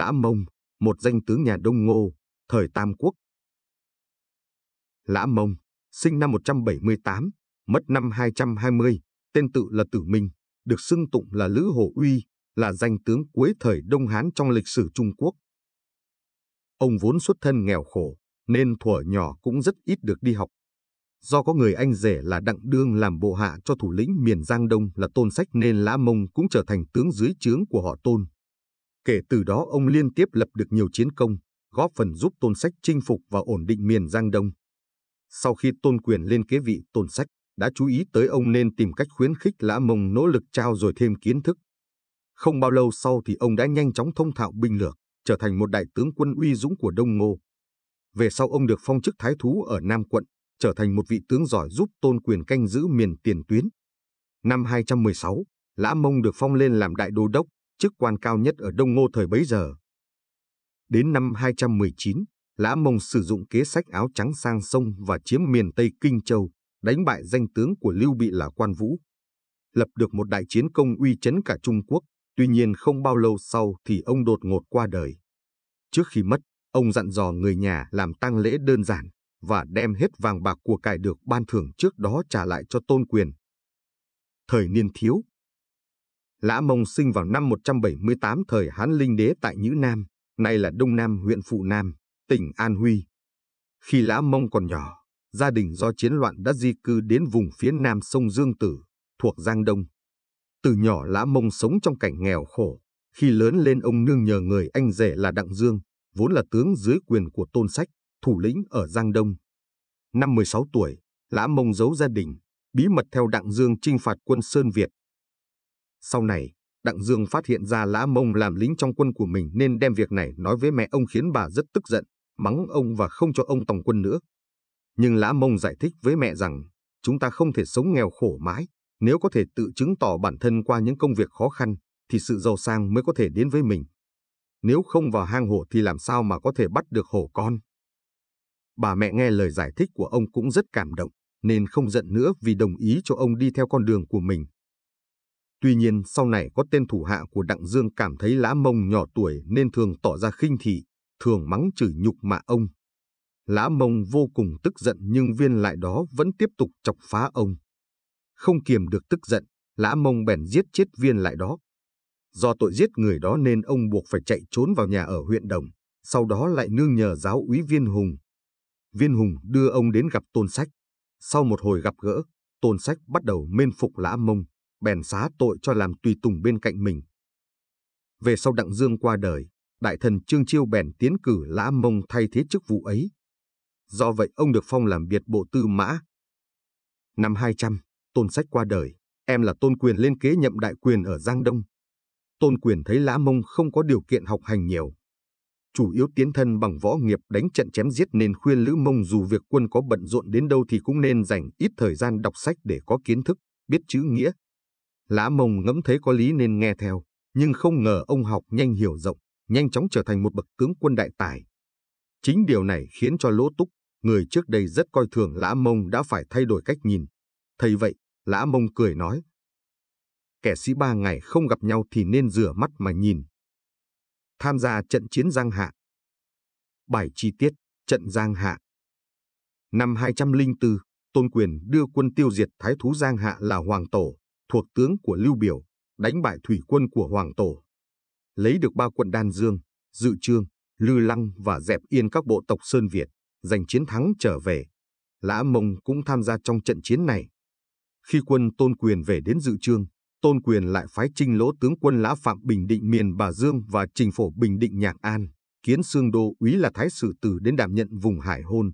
Lã Mông, một danh tướng nhà Đông Ngô, thời Tam Quốc. Lã Mông, sinh năm 178, mất năm 220, tên tự là Tử Minh, được xưng tụng là Lữ Hổ Uy, là danh tướng cuối thời Đông Hán trong lịch sử Trung Quốc. Ông vốn xuất thân nghèo khổ, nên thuở nhỏ cũng rất ít được đi học. Do có người anh rể là Đặng Đương làm bộ hạ cho thủ lĩnh miền Giang Đông là Tôn Sách nên Lã Mông cũng trở thành tướng dưới trướng của họ Tôn. Kể từ đó ông liên tiếp lập được nhiều chiến công, góp phần giúp Tôn Sách chinh phục và ổn định miền Giang Đông. Sau khi Tôn Quyền lên kế vị Tôn Sách, đã chú ý tới ông nên tìm cách khuyến khích Lã Mông nỗ lực trao dồi thêm kiến thức. Không bao lâu sau thì ông đã nhanh chóng thông thạo binh lược, trở thành một đại tướng quân uy dũng của Đông Ngô. Về sau ông được phong chức thái thú ở Nam quận, trở thành một vị tướng giỏi giúp Tôn Quyền canh giữ miền tiền tuyến. Năm 216, Lã Mông được phong lên làm đại đô đốc, chức quan cao nhất ở Đông Ngô thời bấy giờ. Đến năm 219, Lã Mông sử dụng kế sách áo trắng sang sông và chiếm miền Tây Kinh Châu, đánh bại danh tướng của Lưu Bị là Quan Vũ. Lập được một đại chiến công uy chấn cả Trung Quốc, tuy nhiên không bao lâu sau thì ông đột ngột qua đời. Trước khi mất, ông dặn dò người nhà làm tang lễ đơn giản và đem hết vàng bạc của cải được ban thưởng trước đó trả lại cho tôn quyền. Thời niên thiếu, Lã Mông sinh vào năm 178 thời Hán Linh Đế tại Nhữ Nam, nay là Đông Nam huyện Phụ Nam, tỉnh An Huy. Khi Lã Mông còn nhỏ, gia đình do chiến loạn đã di cư đến vùng phía nam sông Dương Tử, thuộc Giang Đông. Từ nhỏ Lã Mông sống trong cảnh nghèo khổ, khi lớn lên ông nương nhờ người anh rể là Đặng Dương, vốn là tướng dưới quyền của Tôn Sách, thủ lĩnh ở Giang Đông. Năm 16 tuổi, Lã Mông giấu gia đình, bí mật theo Đặng Dương chinh phạt quân Sơn Việt, sau này, Đặng Dương phát hiện ra Lã Mông làm lính trong quân của mình nên đem việc này nói với mẹ ông khiến bà rất tức giận, mắng ông và không cho ông tòng quân nữa. Nhưng Lã Mông giải thích với mẹ rằng, chúng ta không thể sống nghèo khổ mãi, nếu có thể tự chứng tỏ bản thân qua những công việc khó khăn, thì sự giàu sang mới có thể đến với mình. Nếu không vào hang hổ thì làm sao mà có thể bắt được hổ con. Bà mẹ nghe lời giải thích của ông cũng rất cảm động, nên không giận nữa vì đồng ý cho ông đi theo con đường của mình. Tuy nhiên sau này có tên thủ hạ của Đặng Dương cảm thấy lã mông nhỏ tuổi nên thường tỏ ra khinh thị, thường mắng chửi nhục mạ ông. Lã mông vô cùng tức giận nhưng viên lại đó vẫn tiếp tục chọc phá ông. Không kiềm được tức giận, lã mông bèn giết chết viên lại đó. Do tội giết người đó nên ông buộc phải chạy trốn vào nhà ở huyện Đồng, sau đó lại nương nhờ giáo úy viên hùng. Viên hùng đưa ông đến gặp tôn sách. Sau một hồi gặp gỡ, tôn sách bắt đầu mên phục lã mông bèn xá tội cho làm tùy tùng bên cạnh mình. Về sau Đặng Dương qua đời, đại thần Trương Chiêu bèn tiến cử Lã Mông thay thế chức vụ ấy. Do vậy ông được phong làm biệt bộ tư mã. Năm 200, Tôn Sách qua đời, em là Tôn Quyền lên kế nhậm đại quyền ở Giang Đông. Tôn Quyền thấy Lã Mông không có điều kiện học hành nhiều. Chủ yếu tiến thân bằng võ nghiệp đánh trận chém giết nên khuyên Lữ Mông dù việc quân có bận rộn đến đâu thì cũng nên dành ít thời gian đọc sách để có kiến thức, biết chữ nghĩa, Lã mông ngẫm thấy có lý nên nghe theo, nhưng không ngờ ông học nhanh hiểu rộng, nhanh chóng trở thành một bậc tướng quân đại tài. Chính điều này khiến cho Lỗ Túc, người trước đây rất coi thường Lã Mông đã phải thay đổi cách nhìn. Thấy vậy, Lã Mông cười nói. Kẻ sĩ ba ngày không gặp nhau thì nên rửa mắt mà nhìn. Tham gia trận chiến Giang Hạ. Bài chi tiết, trận Giang Hạ. Năm 204, Tôn Quyền đưa quân tiêu diệt Thái Thú Giang Hạ là Hoàng Tổ, thuộc tướng của Lưu Biểu, đánh bại thủy quân của Hoàng Tổ. Lấy được ba quận Đan Dương, Dự Trương, Lư Lăng và dẹp yên các bộ tộc Sơn Việt, giành chiến thắng trở về. Lã Mông cũng tham gia trong trận chiến này. Khi quân Tôn Quyền về đến Dự Trương, Tôn Quyền lại phái trinh lỗ tướng quân Lã Phạm Bình Định miền Bà Dương và trình phổ Bình Định Nhạc An, kiến xương đô úy là Thái Sử Tử đến đảm nhận vùng Hải Hôn.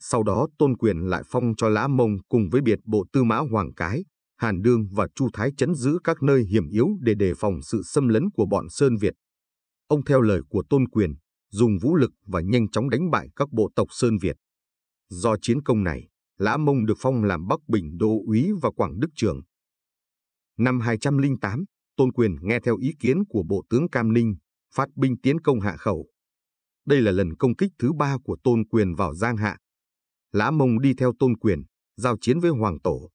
Sau đó Tôn Quyền lại phong cho Lã Mông cùng với biệt bộ Tư Mã Hoàng Cái, Hàn Đương và Chu Thái chấn giữ các nơi hiểm yếu để đề phòng sự xâm lấn của bọn Sơn Việt. Ông theo lời của Tôn Quyền, dùng vũ lực và nhanh chóng đánh bại các bộ tộc Sơn Việt. Do chiến công này, Lã Mông được phong làm Bắc Bình Đô Úy và Quảng Đức Trường. Năm 208, Tôn Quyền nghe theo ý kiến của Bộ tướng Cam Ninh, phát binh tiến công Hạ Khẩu. Đây là lần công kích thứ ba của Tôn Quyền vào Giang Hạ. Lã Mông đi theo Tôn Quyền, giao chiến với Hoàng Tổ,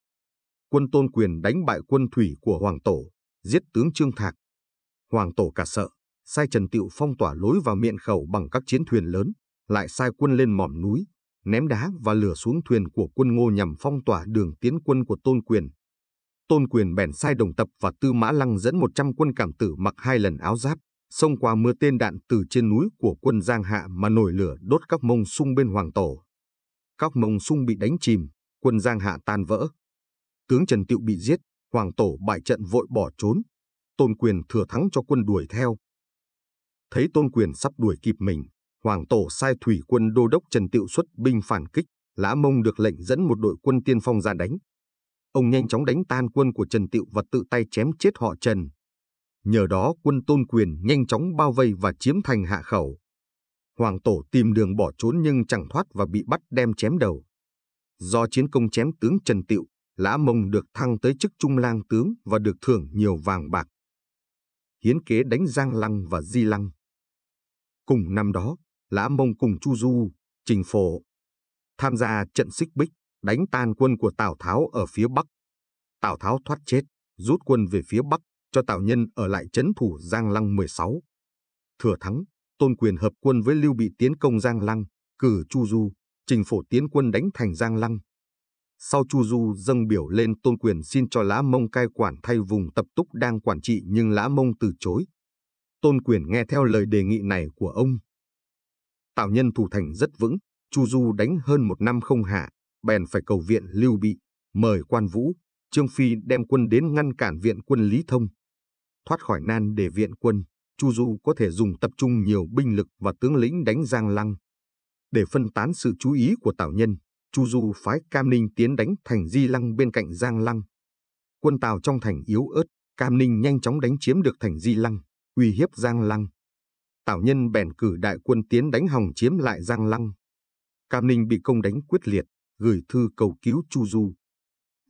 quân tôn quyền đánh bại quân thủy của Hoàng Tổ, giết tướng Trương Thạc. Hoàng Tổ cả sợ, sai Trần Tiệu phong tỏa lối vào miệng khẩu bằng các chiến thuyền lớn, lại sai quân lên mỏm núi, ném đá và lửa xuống thuyền của quân ngô nhằm phong tỏa đường tiến quân của tôn quyền. Tôn quyền bèn sai đồng tập và tư mã lăng dẫn 100 quân cảm tử mặc hai lần áo giáp, xông qua mưa tên đạn từ trên núi của quân Giang Hạ mà nổi lửa đốt các mông sung bên Hoàng Tổ. Các mông sung bị đánh chìm, quân Giang Hạ tan vỡ, tướng Trần Tiệu bị giết, Hoàng Tổ bại trận vội bỏ trốn. Tôn Quyền thừa thắng cho quân đuổi theo. Thấy Tôn Quyền sắp đuổi kịp mình, Hoàng Tổ sai thủy quân đô đốc Trần Tiệu xuất binh phản kích, Lã Mông được lệnh dẫn một đội quân tiên phong ra đánh. Ông nhanh chóng đánh tan quân của Trần Tiệu và tự tay chém chết họ Trần. Nhờ đó quân Tôn Quyền nhanh chóng bao vây và chiếm thành hạ khẩu. Hoàng Tổ tìm đường bỏ trốn nhưng chẳng thoát và bị bắt đem chém đầu. Do chiến công chém tướng Trần Tiệu, Lã Mông được thăng tới chức trung lang tướng và được thưởng nhiều vàng bạc. Hiến kế đánh Giang Lăng và Di Lăng. Cùng năm đó, Lã Mông cùng Chu Du, Trình Phổ tham gia trận xích bích đánh tan quân của Tào Tháo ở phía Bắc. Tào Tháo thoát chết, rút quân về phía Bắc cho Tào Nhân ở lại chấn thủ Giang Lăng 16. Thừa thắng, Tôn Quyền hợp quân với Lưu Bị tiến công Giang Lăng, cử Chu Du, Trình Phổ tiến quân đánh thành Giang Lăng, sau Chu Du dâng biểu lên tôn quyền xin cho Lã Mông cai quản thay vùng tập túc đang quản trị nhưng Lã Mông từ chối. Tôn quyền nghe theo lời đề nghị này của ông. Tào nhân thủ thành rất vững, Chu Du đánh hơn một năm không hạ, bèn phải cầu viện Lưu Bị, mời quan vũ, Trương Phi đem quân đến ngăn cản viện quân Lý Thông. Thoát khỏi nan để viện quân, Chu Du có thể dùng tập trung nhiều binh lực và tướng lĩnh đánh Giang Lăng. Để phân tán sự chú ý của Tào Nhân, Chu Du phái Cam Ninh tiến đánh thành Di Lăng bên cạnh Giang Lăng. Quân Tào trong thành yếu ớt, Cam Ninh nhanh chóng đánh chiếm được thành Di Lăng, uy hiếp Giang Lăng. Tào Nhân bèn cử đại quân tiến đánh hòng chiếm lại Giang Lăng. Cam Ninh bị công đánh quyết liệt, gửi thư cầu cứu Chu Du.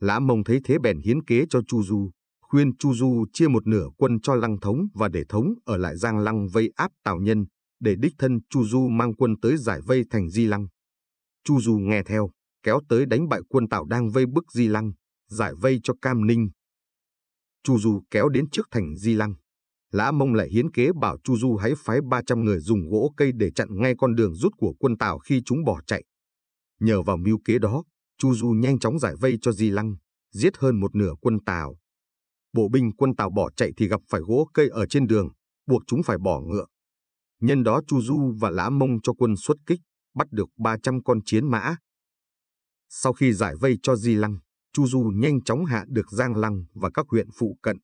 Lã Mông thấy thế bèn hiến kế cho Chu Du, khuyên Chu Du chia một nửa quân cho Lăng Thống và để Thống ở lại Giang Lăng vây áp Tào Nhân, để đích thân Chu Du mang quân tới giải vây thành Di Lăng. Chu Du nghe theo, kéo tới đánh bại quân Tào đang vây bức Di Lăng, giải vây cho Cam Ninh. Chu Du kéo đến trước thành Di Lăng. Lã Mông lại hiến kế bảo Chu Du hãy phái 300 người dùng gỗ cây để chặn ngay con đường rút của quân Tào khi chúng bỏ chạy. Nhờ vào mưu kế đó, Chu Du nhanh chóng giải vây cho Di Lăng, giết hơn một nửa quân Tào. Bộ binh quân Tào bỏ chạy thì gặp phải gỗ cây ở trên đường, buộc chúng phải bỏ ngựa. Nhân đó Chu Du và Lã Mông cho quân xuất kích, bắt được 300 con chiến mã, sau khi giải vây cho Di Lăng, Chu Du nhanh chóng hạ được Giang Lăng và các huyện phụ cận.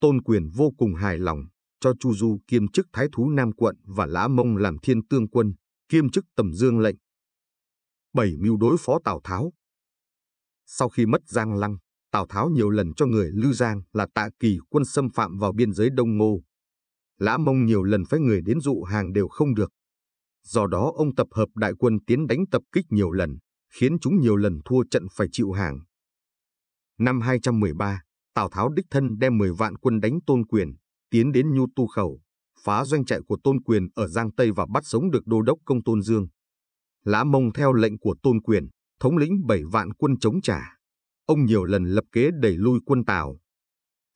Tôn quyền vô cùng hài lòng, cho Chu Du kiêm chức Thái Thú Nam Quận và Lã Mông làm thiên tương quân, kiêm chức tầm dương lệnh. Bảy mưu đối phó Tào Tháo Sau khi mất Giang Lăng, Tào Tháo nhiều lần cho người Lư Giang là tạ kỳ quân xâm phạm vào biên giới Đông Ngô. Lã Mông nhiều lần phái người đến dụ hàng đều không được. Do đó ông tập hợp đại quân tiến đánh tập kích nhiều lần, khiến chúng nhiều lần thua trận phải chịu hàng. Năm 213, Tào Tháo đích thân đem 10 vạn quân đánh Tôn Quyền, tiến đến Nhu Tu Khẩu, phá doanh trại của Tôn Quyền ở Giang Tây và bắt sống được đô đốc công Tôn Dương. Lã Mông theo lệnh của Tôn Quyền, thống lĩnh 7 vạn quân chống trả. Ông nhiều lần lập kế đẩy lui quân Tào.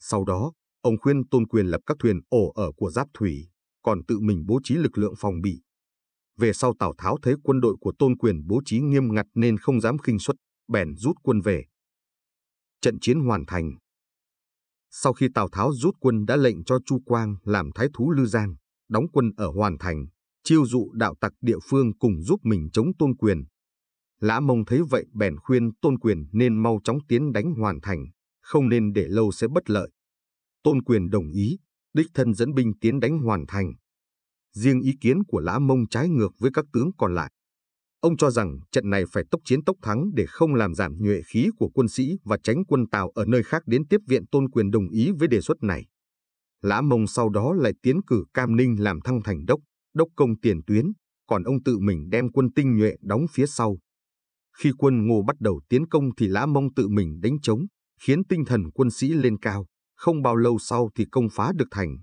Sau đó, ông khuyên Tôn Quyền lập các thuyền ổ ở của Giáp Thủy, còn tự mình bố trí lực lượng phòng bị. Về sau Tào Tháo thấy quân đội của Tôn Quyền bố trí nghiêm ngặt nên không dám khinh suất, bèn rút quân về. Trận chiến hoàn thành. Sau khi Tào Tháo rút quân đã lệnh cho Chu Quang làm thái thú Lư Giang, đóng quân ở Hoàn Thành, chiêu dụ đạo tặc địa phương cùng giúp mình chống Tôn Quyền. Lã Mông thấy vậy bèn khuyên Tôn Quyền nên mau chóng tiến đánh Hoàn Thành, không nên để lâu sẽ bất lợi. Tôn Quyền đồng ý, đích thân dẫn binh tiến đánh Hoàn Thành. Riêng ý kiến của Lã Mông trái ngược với các tướng còn lại. Ông cho rằng trận này phải tốc chiến tốc thắng để không làm giảm nhuệ khí của quân sĩ và tránh quân Tào ở nơi khác đến tiếp viện tôn quyền đồng ý với đề xuất này. Lã Mông sau đó lại tiến cử Cam Ninh làm thăng thành đốc, đốc công tiền tuyến, còn ông tự mình đem quân tinh nhuệ đóng phía sau. Khi quân Ngô bắt đầu tiến công thì Lã Mông tự mình đánh chống, khiến tinh thần quân sĩ lên cao, không bao lâu sau thì công phá được thành.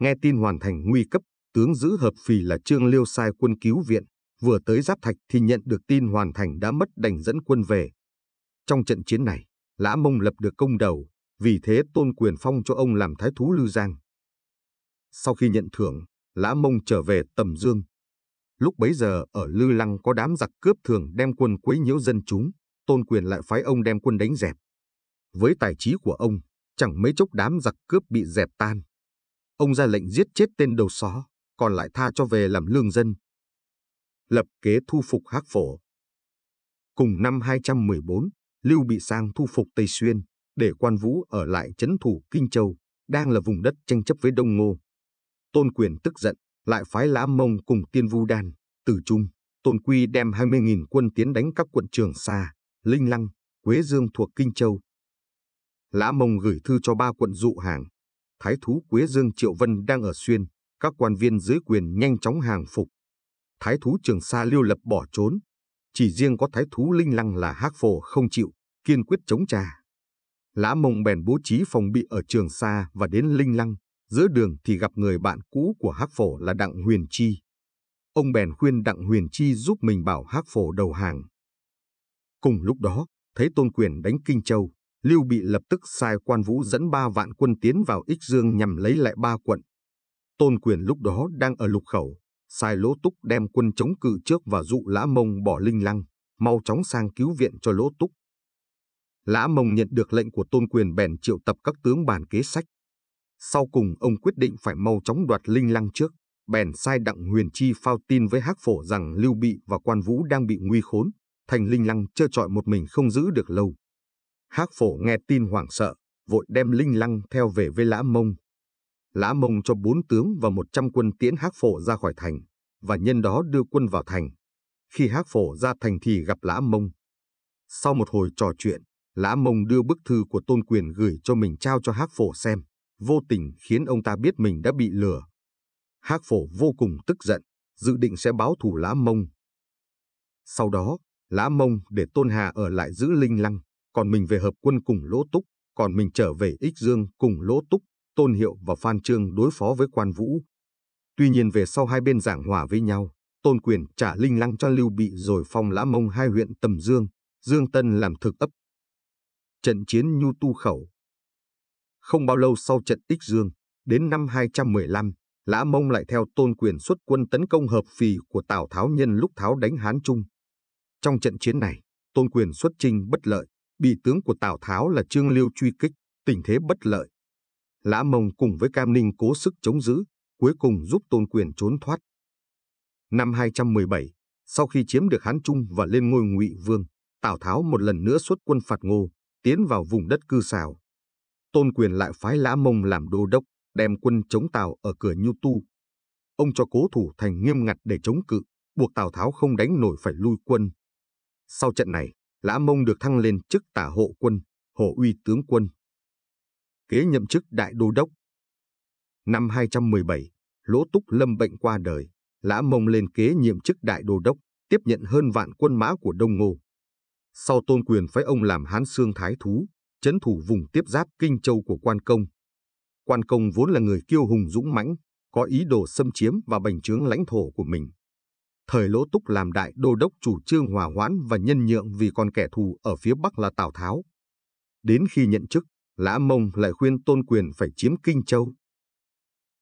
Nghe tin hoàn thành nguy cấp, tướng giữ hợp phì là Trương Liêu sai quân cứu viện, vừa tới Giáp Thạch thì nhận được tin hoàn thành đã mất đành dẫn quân về. Trong trận chiến này, Lã Mông lập được công đầu, vì thế tôn quyền phong cho ông làm thái thú lưu Giang. Sau khi nhận thưởng, Lã Mông trở về Tầm Dương. Lúc bấy giờ ở Lư Lăng có đám giặc cướp thường đem quân quấy nhiễu dân chúng, tôn quyền lại phái ông đem quân đánh dẹp. Với tài trí của ông, chẳng mấy chốc đám giặc cướp bị dẹp tan. Ông ra lệnh giết chết tên đầu xó còn lại tha cho về làm lương dân. Lập kế thu phục Hắc Phổ Cùng năm 214, Lưu Bị sang thu phục Tây Xuyên, để quan vũ ở lại chấn thủ Kinh Châu, đang là vùng đất tranh chấp với Đông Ngô. Tôn quyền tức giận, lại phái Lã Mông cùng Tiên Vu Đan, Tử Trung, Tôn Quy đem 20.000 quân tiến đánh các quận Trường Sa, Linh Lăng, Quế Dương thuộc Kinh Châu. Lã Mông gửi thư cho ba quận dụ hàng, Thái Thú Quế Dương Triệu Vân đang ở Xuyên, các quan viên dưới quyền nhanh chóng hàng phục. Thái thú Trường Sa Liêu Lập bỏ trốn, chỉ riêng có thái thú Linh Lăng là Hắc Phổ không chịu, kiên quyết chống trả. Lã Mông bèn bố trí phòng bị ở Trường Sa và đến Linh Lăng, giữa đường thì gặp người bạn cũ của Hắc Phổ là Đặng Huyền Chi. Ông bèn khuyên Đặng Huyền Chi giúp mình bảo Hắc Phổ đầu hàng. Cùng lúc đó, thấy Tôn Quyền đánh Kinh Châu, Lưu Bị lập tức sai quan vũ dẫn ba vạn quân tiến vào Ích Dương nhằm lấy lại ba quận. Tôn quyền lúc đó đang ở lục khẩu, sai lỗ túc đem quân chống cự trước và dụ lã mông bỏ linh lăng, mau chóng sang cứu viện cho lỗ túc. Lã mông nhận được lệnh của tôn quyền bèn triệu tập các tướng bàn kế sách. Sau cùng ông quyết định phải mau chóng đoạt linh lăng trước, bèn sai đặng huyền chi phao tin với hắc phổ rằng lưu bị và quan vũ đang bị nguy khốn, thành linh lăng trơ trọi một mình không giữ được lâu. Hắc phổ nghe tin hoảng sợ, vội đem linh lăng theo về với lã mông, Lã Mông cho bốn tướng và một trăm quân tiễn Hác Phổ ra khỏi thành, và nhân đó đưa quân vào thành. Khi Hác Phổ ra thành thì gặp Lã Mông. Sau một hồi trò chuyện, Lã Mông đưa bức thư của Tôn Quyền gửi cho mình trao cho Hác Phổ xem, vô tình khiến ông ta biết mình đã bị lừa. Hác Phổ vô cùng tức giận, dự định sẽ báo thù Lã Mông. Sau đó, Lã Mông để Tôn Hà ở lại giữ Linh Lăng, còn mình về hợp quân cùng Lỗ Túc, còn mình trở về Ích Dương cùng Lỗ Túc Tôn Hiệu và Phan Trương đối phó với Quan Vũ. Tuy nhiên về sau hai bên giảng hòa với nhau, Tôn Quyền trả linh lăng cho Lưu Bị rồi phong Lã Mông hai huyện Tầm Dương, Dương Tân làm thực ấp. Trận chiến Nhu Tu Khẩu Không bao lâu sau trận Ích Dương, đến năm 215, Lã Mông lại theo Tôn Quyền xuất quân tấn công hợp phì của Tào Tháo nhân lúc Tháo đánh Hán Trung. Trong trận chiến này, Tôn Quyền xuất chinh bất lợi, bị tướng của Tào Tháo là Trương Liêu truy kích, tình thế bất lợi, Lã Mông cùng với Cam Ninh cố sức chống giữ, cuối cùng giúp Tôn Quyền trốn thoát. Năm 217, sau khi chiếm được Hán Trung và lên ngôi Ngụy Vương, Tào Tháo một lần nữa xuất quân phạt Ngô, tiến vào vùng đất cư xào. Tôn Quyền lại phái Lã Mông làm đô đốc, đem quân chống Tào ở cửa Nhu Tu. Ông cho cố thủ thành nghiêm ngặt để chống cự, buộc Tào Tháo không đánh nổi phải lui quân. Sau trận này, Lã Mông được thăng lên chức tả hộ quân, hộ uy tướng quân kế nhậm chức đại đô đốc. Năm 217, Lỗ Túc Lâm bệnh qua đời, Lã Mông lên kế nhiệm chức đại đô đốc, tiếp nhận hơn vạn quân mã của Đông Ngô. Sau tôn quyền phái ông làm Hán xương Thái Thú, chấn thủ vùng tiếp giáp Kinh Châu của Quan Công. Quan Công vốn là người kiêu hùng dũng mãnh, có ý đồ xâm chiếm và bành trướng lãnh thổ của mình. Thời Lỗ Túc làm đại đô đốc chủ trương hòa hoãn và nhân nhượng vì còn kẻ thù ở phía Bắc là Tào Tháo. Đến khi nhận chức, Lã Mông lại khuyên Tôn Quyền phải chiếm Kinh Châu.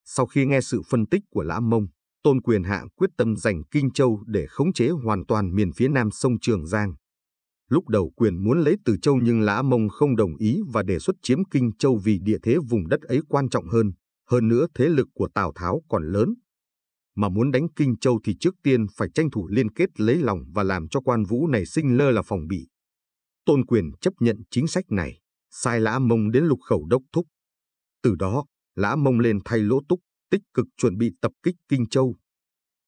Sau khi nghe sự phân tích của Lã Mông, Tôn Quyền hạ quyết tâm giành Kinh Châu để khống chế hoàn toàn miền phía nam sông Trường Giang. Lúc đầu quyền muốn lấy Từ Châu nhưng Lã Mông không đồng ý và đề xuất chiếm Kinh Châu vì địa thế vùng đất ấy quan trọng hơn, hơn nữa thế lực của Tào Tháo còn lớn. Mà muốn đánh Kinh Châu thì trước tiên phải tranh thủ liên kết lấy lòng và làm cho quan vũ này sinh lơ là phòng bị. Tôn quyền chấp nhận chính sách này sai Lã Mông đến lục khẩu đốc thúc. Từ đó, Lã Mông lên thay Lỗ Túc, tích cực chuẩn bị tập kích Kinh Châu.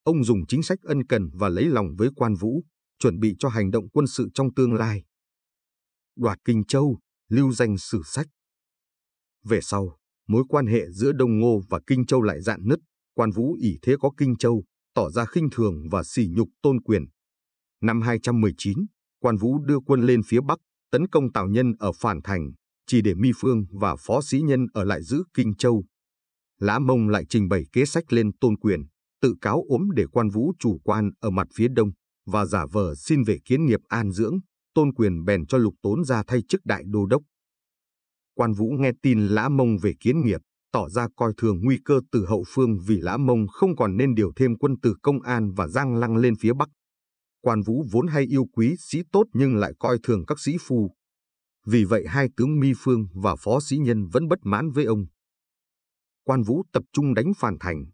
Ông dùng chính sách ân cần và lấy lòng với quan vũ, chuẩn bị cho hành động quân sự trong tương lai. Đoạt Kinh Châu, lưu danh sử sách. Về sau, mối quan hệ giữa Đông Ngô và Kinh Châu lại dạn nứt, quan vũ ỷ thế có Kinh Châu, tỏ ra khinh thường và sỉ nhục tôn quyền. Năm 219, quan vũ đưa quân lên phía Bắc, tấn công Tào Nhân ở Phản Thành, chỉ để Mi Phương và Phó Sĩ Nhân ở lại giữ Kinh Châu. Lã Mông lại trình bày kế sách lên tôn quyền, tự cáo ốm để quan vũ chủ quan ở mặt phía đông và giả vờ xin về kiến nghiệp an dưỡng, tôn quyền bèn cho lục tốn ra thay chức đại đô đốc. Quan vũ nghe tin Lã Mông về kiến nghiệp, tỏ ra coi thường nguy cơ từ hậu phương vì Lã Mông không còn nên điều thêm quân từ công an và Giang Lăng lên phía Bắc, Quan Vũ vốn hay yêu quý sĩ tốt nhưng lại coi thường các sĩ phu. Vì vậy hai tướng Mi Phương và Phó Sĩ Nhân vẫn bất mãn với ông. Quan Vũ tập trung đánh phản thành.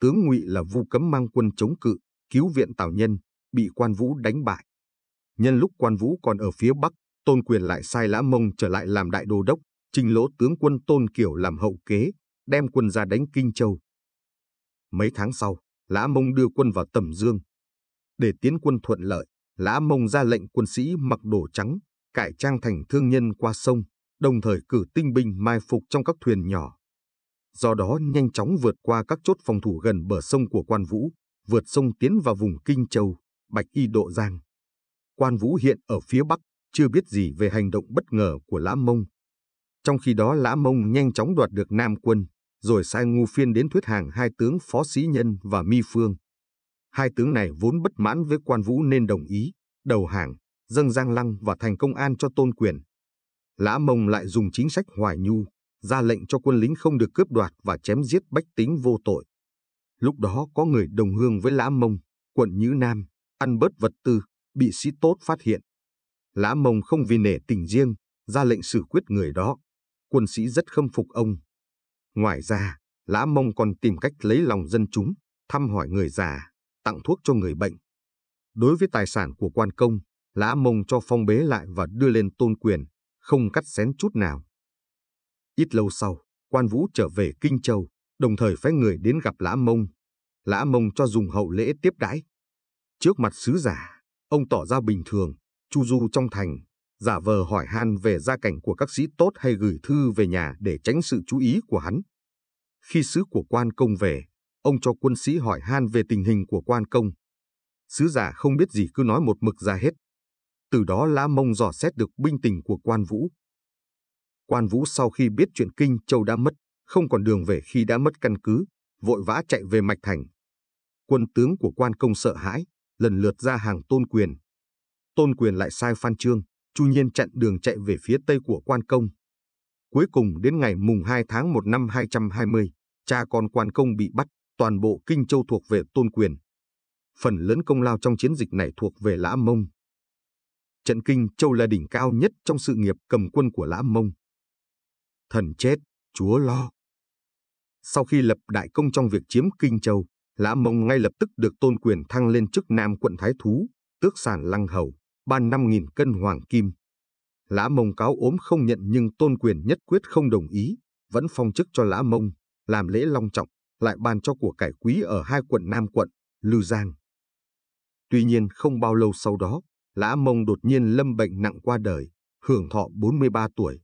Tướng Ngụy là Vu Cấm mang quân chống cự, cứu viện Tào Nhân, bị Quan Vũ đánh bại. Nhân lúc Quan Vũ còn ở phía Bắc, Tôn Quyền lại sai Lã Mông trở lại làm đại đô đốc, trình lỗ tướng quân Tôn Kiểu làm hậu kế, đem quân ra đánh Kinh Châu. Mấy tháng sau, Lã Mông đưa quân vào Tầm Dương, để tiến quân thuận lợi, Lã Mông ra lệnh quân sĩ mặc đồ trắng, cải trang thành thương nhân qua sông, đồng thời cử tinh binh mai phục trong các thuyền nhỏ. Do đó nhanh chóng vượt qua các chốt phòng thủ gần bờ sông của Quan Vũ, vượt sông tiến vào vùng Kinh Châu, Bạch Y Độ Giang. Quan Vũ hiện ở phía Bắc, chưa biết gì về hành động bất ngờ của Lã Mông. Trong khi đó Lã Mông nhanh chóng đoạt được Nam quân, rồi sai ngu phiên đến thuyết hàng hai tướng Phó Sĩ Nhân và Mi Phương. Hai tướng này vốn bất mãn với quan vũ nên đồng ý, đầu hàng, dâng Giang Lăng và thành công an cho tôn quyền. Lã Mông lại dùng chính sách hoài nhu, ra lệnh cho quân lính không được cướp đoạt và chém giết bách tính vô tội. Lúc đó có người đồng hương với Lã Mông, quận Nhữ Nam, ăn bớt vật tư, bị sĩ tốt phát hiện. Lã Mông không vì nể tình riêng, ra lệnh xử quyết người đó. Quân sĩ rất khâm phục ông. Ngoài ra, Lã Mông còn tìm cách lấy lòng dân chúng, thăm hỏi người già, tặng thuốc cho người bệnh. Đối với tài sản của quan công, Lã Mông cho phong bế lại và đưa lên tôn quyền, không cắt xén chút nào. Ít lâu sau, quan vũ trở về Kinh Châu, đồng thời phái người đến gặp Lã Mông. Lã Mông cho dùng hậu lễ tiếp đãi. Trước mặt sứ giả, ông tỏ ra bình thường, chu du trong thành, giả vờ hỏi han về gia cảnh của các sĩ tốt hay gửi thư về nhà để tránh sự chú ý của hắn. Khi sứ của quan công về, ông cho quân sĩ hỏi han về tình hình của quan công. Sứ giả không biết gì cứ nói một mực ra hết. Từ đó Lã Mông dò xét được binh tình của quan vũ. Quan vũ sau khi biết chuyện Kinh Châu đã mất, không còn đường về khi đã mất căn cứ, vội vã chạy về Mạch Thành. Quân tướng của quan công sợ hãi, lần lượt ra hàng tôn quyền. Tôn quyền lại sai Phan Trương, Chu Nhiên chặn đường chạy về phía tây của quan công. Cuối cùng đến ngày mùng 2 tháng 1 năm 220, cha con quan công bị bắt, toàn bộ Kinh Châu thuộc về tôn quyền. Phần lớn công lao trong chiến dịch này thuộc về Lã Mông. Trận Kinh Châu là đỉnh cao nhất trong sự nghiệp cầm quân của Lã Mông. Thần chết, chúa lo. Sau khi lập đại công trong việc chiếm Kinh Châu, Lã Mông ngay lập tức được tôn quyền thăng lên chức Nam quận Thái Thú, tước sản Lăng Hầu, ban năm nghìn cân hoàng kim. Lã Mông cáo ốm không nhận nhưng tôn quyền nhất quyết không đồng ý, vẫn phong chức cho Lã Mông, làm lễ long trọng lại ban cho của cải quý ở hai quận Nam quận, Lưu Giang. Tuy nhiên không bao lâu sau đó, Lã Mông đột nhiên lâm bệnh nặng qua đời, hưởng thọ 43 tuổi.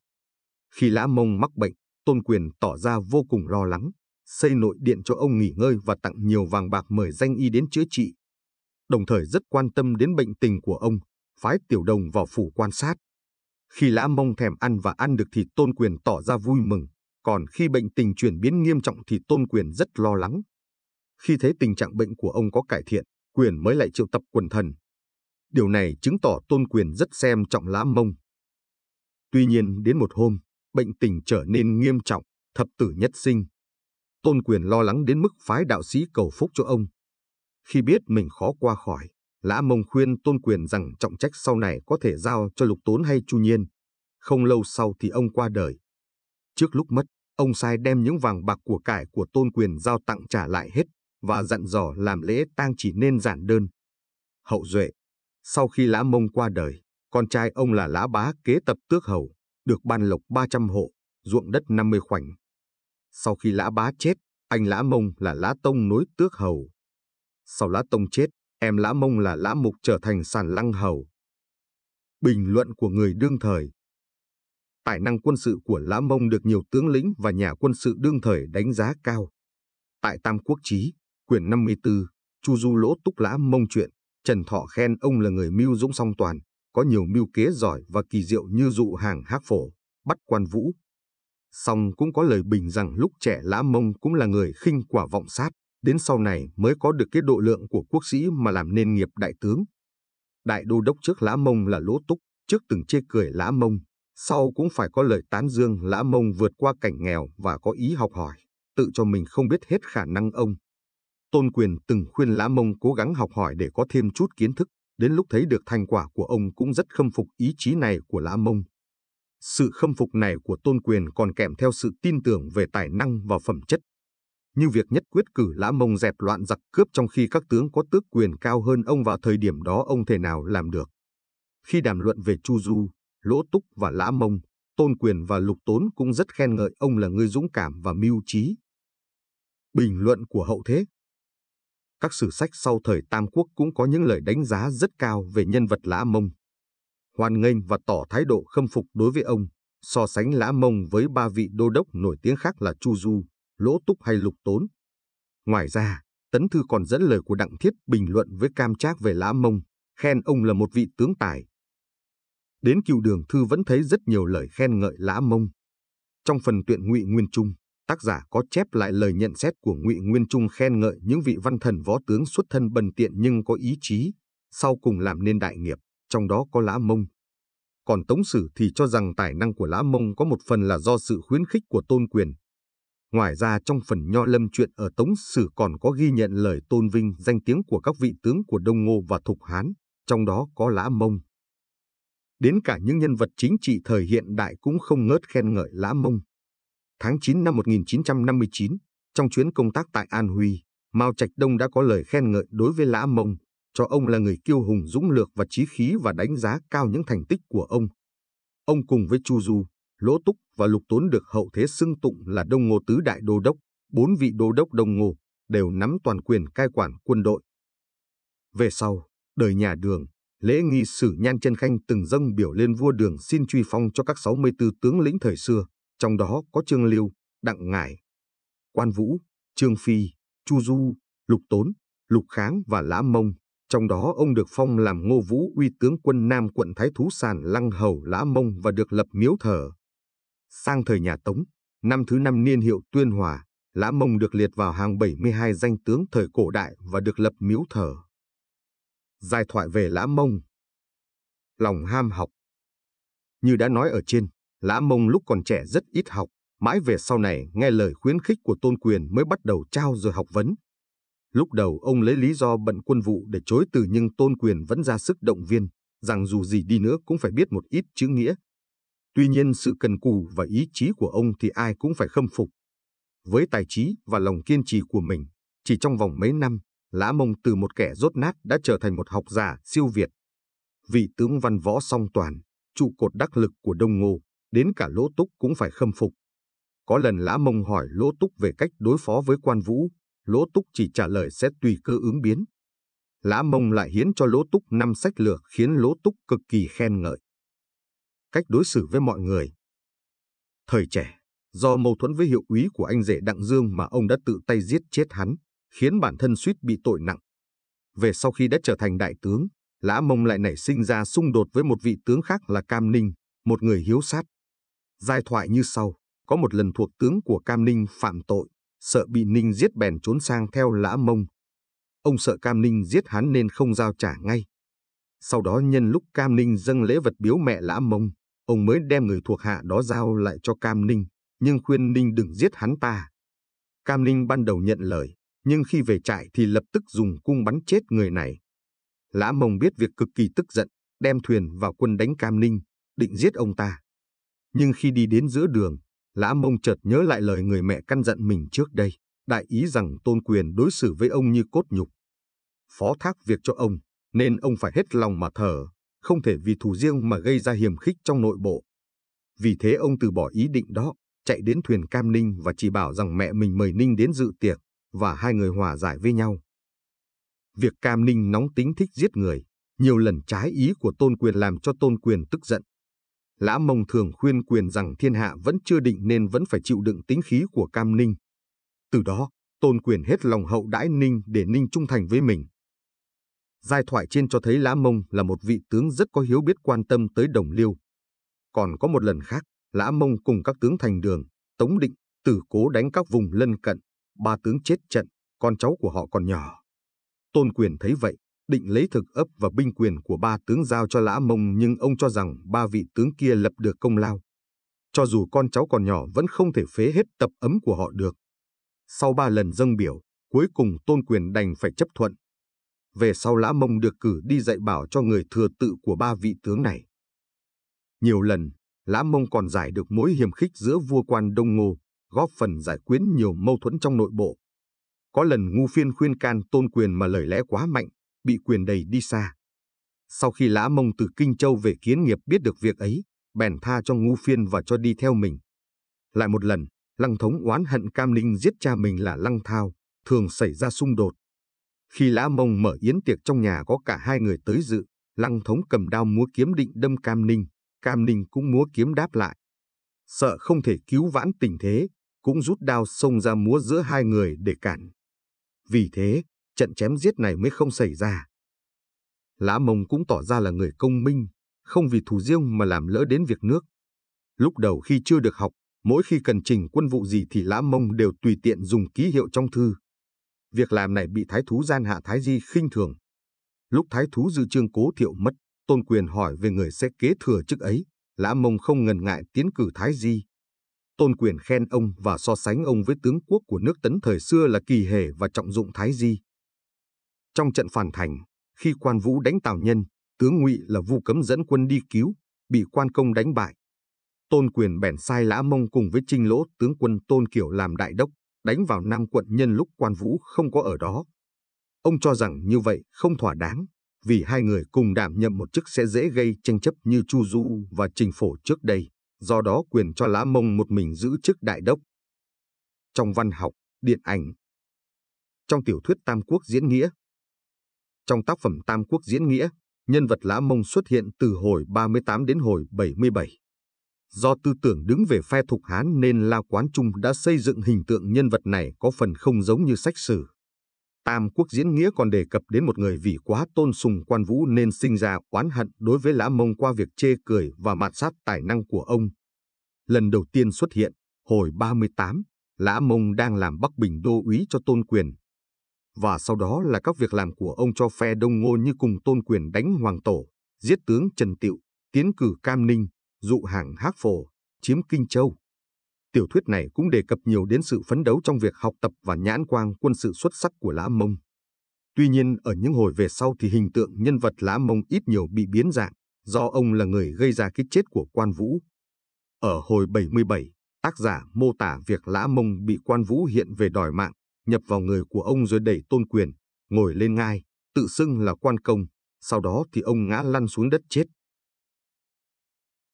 Khi Lã Mông mắc bệnh, Tôn Quyền tỏ ra vô cùng lo lắng, xây nội điện cho ông nghỉ ngơi và tặng nhiều vàng bạc mời danh y đến chữa trị. Đồng thời rất quan tâm đến bệnh tình của ông, phái tiểu đồng vào phủ quan sát. Khi Lã Mông thèm ăn và ăn được thì Tôn Quyền tỏ ra vui mừng, còn khi bệnh tình chuyển biến nghiêm trọng thì Tôn Quyền rất lo lắng. Khi thấy tình trạng bệnh của ông có cải thiện, Quyền mới lại triệu tập quần thần. Điều này chứng tỏ Tôn Quyền rất xem trọng Lã Mông. Tuy nhiên đến một hôm, bệnh tình trở nên nghiêm trọng, thập tử nhất sinh. Tôn Quyền lo lắng đến mức phái đạo sĩ cầu phúc cho ông. Khi biết mình khó qua khỏi, Lã Mông khuyên Tôn Quyền rằng trọng trách sau này có thể giao cho Lục Tốn hay Chu Nhiên. Không lâu sau thì ông qua đời. Trước lúc mất, ông sai đem những vàng bạc của cải của tôn quyền giao tặng trả lại hết và dặn dò làm lễ tang chỉ nên giản đơn. Hậu duệ, sau khi Lã Mông qua đời, con trai ông là Lã Bá kế tập tước hầu, được ban lộc 300 hộ, ruộng đất 50 khoảnh. Sau khi Lã Bá chết, anh Lã Mông là Lã Tông nối tước hầu. Sau Lã Tông chết, em Lã Mông là Lã Mục trở thành sản lăng hầu. Bình luận của người đương thời Tài năng quân sự của Lã Mông được nhiều tướng lĩnh và nhà quân sự đương thời đánh giá cao. Tại Tam Quốc Chí, quyển 54, Chu Du Lỗ Túc Lã Mông Chuyện, Trần Thọ khen ông là người mưu dũng song toàn, có nhiều mưu kế giỏi và kỳ diệu như dụ hàng hác phổ, bắt quan vũ. Song cũng có lời bình rằng lúc trẻ Lã Mông cũng là người khinh quả vọng sát, đến sau này mới có được cái độ lượng của quốc sĩ mà làm nên nghiệp đại tướng. Đại đô đốc trước Lã Mông là Lỗ Túc, trước từng chê cười Lã Mông, sau cũng phải có lời tán dương lã mông vượt qua cảnh nghèo và có ý học hỏi, tự cho mình không biết hết khả năng ông. Tôn quyền từng khuyên lã mông cố gắng học hỏi để có thêm chút kiến thức, đến lúc thấy được thành quả của ông cũng rất khâm phục ý chí này của lã mông. Sự khâm phục này của tôn quyền còn kèm theo sự tin tưởng về tài năng và phẩm chất. Như việc nhất quyết cử lã mông dẹp loạn giặc cướp trong khi các tướng có tước quyền cao hơn ông vào thời điểm đó ông thể nào làm được. Khi đàm luận về Chu Du, Lỗ Túc và Lã Mông, Tôn Quyền và Lục Tốn cũng rất khen ngợi ông là người dũng cảm và mưu trí. Bình luận của hậu thế Các sử sách sau thời Tam Quốc cũng có những lời đánh giá rất cao về nhân vật Lã Mông. Hoan nghênh và tỏ thái độ khâm phục đối với ông, so sánh Lã Mông với ba vị đô đốc nổi tiếng khác là Chu Du, Lỗ Túc hay Lục Tốn. Ngoài ra, Tấn Thư còn dẫn lời của Đặng Thiết bình luận với Cam Trác về Lã Mông, khen ông là một vị tướng tài, Đến cựu đường thư vẫn thấy rất nhiều lời khen ngợi lã mông. Trong phần tuyện ngụy Nguyên Trung, tác giả có chép lại lời nhận xét của ngụy Nguyên Trung khen ngợi những vị văn thần võ tướng xuất thân bần tiện nhưng có ý chí, sau cùng làm nên đại nghiệp, trong đó có lã mông. Còn Tống Sử thì cho rằng tài năng của lã mông có một phần là do sự khuyến khích của tôn quyền, Ngoài ra trong phần nho lâm chuyện ở Tống Sử còn có ghi nhận lời tôn vinh danh tiếng của các vị tướng của Đông Ngô và Thục Hán, trong đó có Lã Mông. Đến cả những nhân vật chính trị thời hiện đại cũng không ngớt khen ngợi Lã Mông. Tháng 9 năm 1959, trong chuyến công tác tại An Huy, Mao Trạch Đông đã có lời khen ngợi đối với Lã Mông, cho ông là người kiêu hùng dũng lược và trí khí và đánh giá cao những thành tích của ông. Ông cùng với Chu Du, Lỗ Túc và Lục Tốn được hậu thế xưng tụng là Đông Ngô Tứ Đại Đô Đốc, bốn vị Đô Đốc Đông Ngô, đều nắm toàn quyền cai quản quân đội. Về sau, đời nhà đường, lễ nghi sử nhan chân khanh từng dâng biểu lên vua đường xin truy phong cho các 64 tướng lĩnh thời xưa, trong đó có Trương Liêu, Đặng Ngải, Quan Vũ, Trương Phi, Chu Du, Lục Tốn, Lục Kháng và Lã Mông. Trong đó ông được phong làm ngô vũ uy tướng quân Nam quận Thái Thú Sàn Lăng Hầu Lã Mông và được lập miếu thờ. Sang thời nhà Tống, năm thứ năm niên hiệu Tuyên Hòa, Lã Mông được liệt vào hàng 72 danh tướng thời cổ đại và được lập miếu thờ. Giải thoại về Lã Mông Lòng ham học Như đã nói ở trên, Lã Mông lúc còn trẻ rất ít học, mãi về sau này nghe lời khuyến khích của Tôn Quyền mới bắt đầu trao rồi học vấn. Lúc đầu ông lấy lý do bận quân vụ để chối từ nhưng Tôn Quyền vẫn ra sức động viên, rằng dù gì đi nữa cũng phải biết một ít chữ nghĩa. Tuy nhiên sự cần cù và ý chí của ông thì ai cũng phải khâm phục. Với tài trí và lòng kiên trì của mình, chỉ trong vòng mấy năm, Lã Mông từ một kẻ rốt nát đã trở thành một học giả siêu Việt. Vị tướng văn võ song toàn, trụ cột đắc lực của Đông Ngô, đến cả Lỗ Túc cũng phải khâm phục. Có lần Lã Mông hỏi Lỗ Túc về cách đối phó với quan vũ, Lỗ Túc chỉ trả lời sẽ tùy cơ ứng biến. Lã Mông lại hiến cho Lỗ Túc năm sách lược khiến Lỗ Túc cực kỳ khen ngợi. Cách đối xử với mọi người Thời trẻ, do mâu thuẫn với hiệu úy của anh rể Đặng Dương mà ông đã tự tay giết chết hắn, khiến bản thân suýt bị tội nặng. Về sau khi đã trở thành đại tướng, Lã Mông lại nảy sinh ra xung đột với một vị tướng khác là Cam Ninh, một người hiếu sát. Giai thoại như sau, có một lần thuộc tướng của Cam Ninh phạm tội, sợ bị Ninh giết bèn trốn sang theo Lã Mông. Ông sợ Cam Ninh giết hắn nên không giao trả ngay. Sau đó nhân lúc Cam Ninh dâng lễ vật biếu mẹ Lã Mông, ông mới đem người thuộc hạ đó giao lại cho Cam Ninh, nhưng khuyên Ninh đừng giết hắn ta. Cam Ninh ban đầu nhận lời, nhưng khi về trại thì lập tức dùng cung bắn chết người này. Lã Mông biết việc cực kỳ tức giận, đem thuyền vào quân đánh Cam Ninh, định giết ông ta. Nhưng khi đi đến giữa đường, Lã Mông chợt nhớ lại lời người mẹ căn dặn mình trước đây, đại ý rằng tôn quyền đối xử với ông như cốt nhục. Phó thác việc cho ông, nên ông phải hết lòng mà thở, không thể vì thù riêng mà gây ra hiềm khích trong nội bộ. Vì thế ông từ bỏ ý định đó, chạy đến thuyền Cam Ninh và chỉ bảo rằng mẹ mình mời Ninh đến dự tiệc và hai người hòa giải với nhau. Việc Cam Ninh nóng tính thích giết người, nhiều lần trái ý của Tôn Quyền làm cho Tôn Quyền tức giận. Lã Mông thường khuyên Quyền rằng thiên hạ vẫn chưa định nên vẫn phải chịu đựng tính khí của Cam Ninh. Từ đó, Tôn Quyền hết lòng hậu đãi Ninh để Ninh trung thành với mình. Giai thoại trên cho thấy Lã Mông là một vị tướng rất có hiếu biết quan tâm tới đồng liêu. Còn có một lần khác, Lã Mông cùng các tướng thành đường, Tống Định, Tử Cố đánh các vùng lân cận, ba tướng chết trận, con cháu của họ còn nhỏ. Tôn quyền thấy vậy, định lấy thực ấp và binh quyền của ba tướng giao cho lã mông nhưng ông cho rằng ba vị tướng kia lập được công lao. Cho dù con cháu còn nhỏ vẫn không thể phế hết tập ấm của họ được. Sau ba lần dâng biểu, cuối cùng tôn quyền đành phải chấp thuận. Về sau lã mông được cử đi dạy bảo cho người thừa tự của ba vị tướng này. Nhiều lần, lã mông còn giải được mối hiểm khích giữa vua quan Đông Ngô góp phần giải quyết nhiều mâu thuẫn trong nội bộ. Có lần ngu phiên khuyên can tôn quyền mà lời lẽ quá mạnh, bị quyền đầy đi xa. Sau khi lã mông từ Kinh Châu về kiến nghiệp biết được việc ấy, bèn tha cho ngu phiên và cho đi theo mình. Lại một lần, lăng thống oán hận cam ninh giết cha mình là lăng thao, thường xảy ra xung đột. Khi lã mông mở yến tiệc trong nhà có cả hai người tới dự, lăng thống cầm đao múa kiếm định đâm cam ninh, cam ninh cũng múa kiếm đáp lại. Sợ không thể cứu vãn tình thế, cũng rút đao xông ra múa giữa hai người để cản. Vì thế, trận chém giết này mới không xảy ra. Lã Mông cũng tỏ ra là người công minh, không vì thù riêng mà làm lỡ đến việc nước. Lúc đầu khi chưa được học, mỗi khi cần trình quân vụ gì thì Lã Mông đều tùy tiện dùng ký hiệu trong thư. Việc làm này bị thái thú gian hạ thái di khinh thường. Lúc thái thú dự trương cố thiệu mất, tôn quyền hỏi về người sẽ kế thừa chức ấy, Lã Mông không ngần ngại tiến cử thái di tôn quyền khen ông và so sánh ông với tướng quốc của nước Tấn thời xưa là Kỳ Hề và Trọng Dụng Thái Di. Trong trận phản thành, khi quan vũ đánh Tào Nhân, tướng Ngụy là Vu Cấm dẫn quân đi cứu, bị quan công đánh bại. Tôn quyền bèn sai Lã Mông cùng với Trinh Lỗ tướng quân Tôn kiểu làm đại đốc, đánh vào Nam quận nhân lúc quan vũ không có ở đó. Ông cho rằng như vậy không thỏa đáng, vì hai người cùng đảm nhậm một chức sẽ dễ gây tranh chấp như Chu Du và Trình Phổ trước đây do đó quyền cho Lã Mông một mình giữ chức đại đốc. Trong văn học, điện ảnh, trong tiểu thuyết Tam Quốc Diễn Nghĩa, trong tác phẩm Tam Quốc Diễn Nghĩa, nhân vật Lã Mông xuất hiện từ hồi 38 đến hồi 77. Do tư tưởng đứng về phe thục Hán nên La Quán Trung đã xây dựng hình tượng nhân vật này có phần không giống như sách sử. Tam Quốc diễn nghĩa còn đề cập đến một người vì quá tôn sùng quan vũ nên sinh ra oán hận đối với Lã Mông qua việc chê cười và mạn sát tài năng của ông. Lần đầu tiên xuất hiện, hồi 38, Lã Mông đang làm Bắc Bình đô úy cho tôn quyền. Và sau đó là các việc làm của ông cho phe đông ngô như cùng tôn quyền đánh Hoàng Tổ, giết tướng Trần Tiệu, tiến cử Cam Ninh, dụ hàng Hác Phổ, chiếm Kinh Châu. Tiểu thuyết này cũng đề cập nhiều đến sự phấn đấu trong việc học tập và nhãn quang quân sự xuất sắc của Lã Mông. Tuy nhiên, ở những hồi về sau thì hình tượng nhân vật Lã Mông ít nhiều bị biến dạng, do ông là người gây ra cái chết của Quan Vũ. Ở hồi 77, tác giả mô tả việc Lã Mông bị Quan Vũ hiện về đòi mạng, nhập vào người của ông rồi đẩy tôn quyền, ngồi lên ngai, tự xưng là quan công, sau đó thì ông ngã lăn xuống đất chết.